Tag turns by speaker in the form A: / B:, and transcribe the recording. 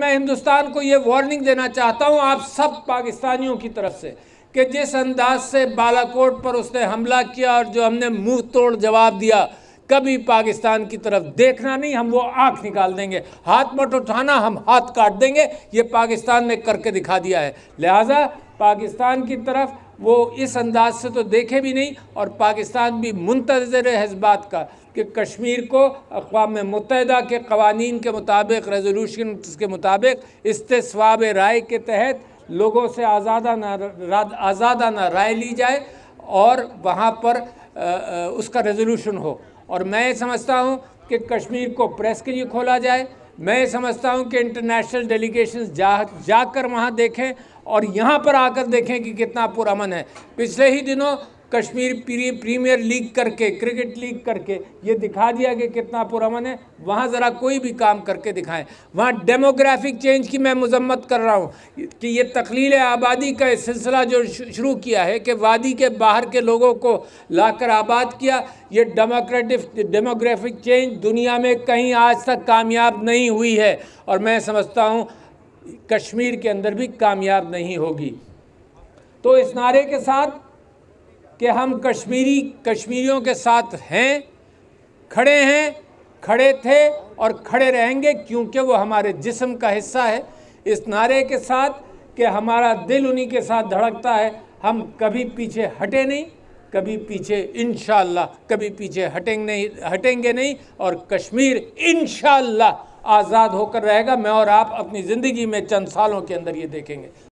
A: मैं हिंदुस्तान को ये वार्निंग देना चाहता हूँ आप सब पाकिस्तानियों की तरफ से कि जिस अंदाज से बालाकोट पर उसने हमला किया और जो हमने मुंह तोड़ जवाब दिया कभी पाकिस्तान की तरफ देखना नहीं हम वो आंख निकाल देंगे हाथ मत उठाना हम हाथ काट देंगे ये पाकिस्तान ने करके दिखा दिया है लिहाजा पाकिस्तान की तरफ वो इस अंदाज से तो देखे भी नहीं और पाकिस्तान भी मुंतजर है इस बात का कि कश्मीर को अकवाम मुतहदा के कवानीन के मुताबिक रेजोलूशन के मुताबिक इसतवाब राय के तहत लोगों से आज़ादाना आज़ादाना राय ली जाए और वहाँ पर आ, आ, उसका रेजोल्यूशन हो और मैं समझता हूँ कि कश्मीर को प्रेस के लिए खोला जाए मैं समझता हूं कि इंटरनेशनल डेलीगेशन जा जाकर वहां देखें और यहां पर आकर देखें कि कितना पुरअमन है पिछले ही दिनों कश्मीर प्रीमियर लीग करके क्रिकेट लीग करके ये दिखा दिया कि कितना पुरमन है वहाँ ज़रा कोई भी काम करके दिखाएं वहाँ डेमोग्राफिक चेंज की मैं मजम्मत कर रहा हूँ कि ये तखलील आबादी का सिलसिला जो शुरू किया है कि वादी के बाहर के लोगों को लाकर आबाद किया ये डेमोक्रेटिक डेमोग्राफिक चेंज दुनिया में कहीं आज तक कामयाब नहीं हुई है और मैं समझता हूँ कश्मीर के अंदर भी कामयाब नहीं होगी तो इस नारे के साथ कि हम कश्मीरी कश्मीरियों के साथ हैं खड़े हैं खड़े थे और खड़े रहेंगे क्योंकि वो हमारे जिस्म का हिस्सा है इस नारे के साथ कि हमारा दिल उन्हीं के साथ धड़कता है हम कभी पीछे हटे नहीं कभी पीछे इन कभी पीछे हटेंगे नहीं हटेंगे नहीं और कश्मीर इन आज़ाद होकर रहेगा मैं और आप अपनी ज़िंदगी में चंद सालों के अंदर ये देखेंगे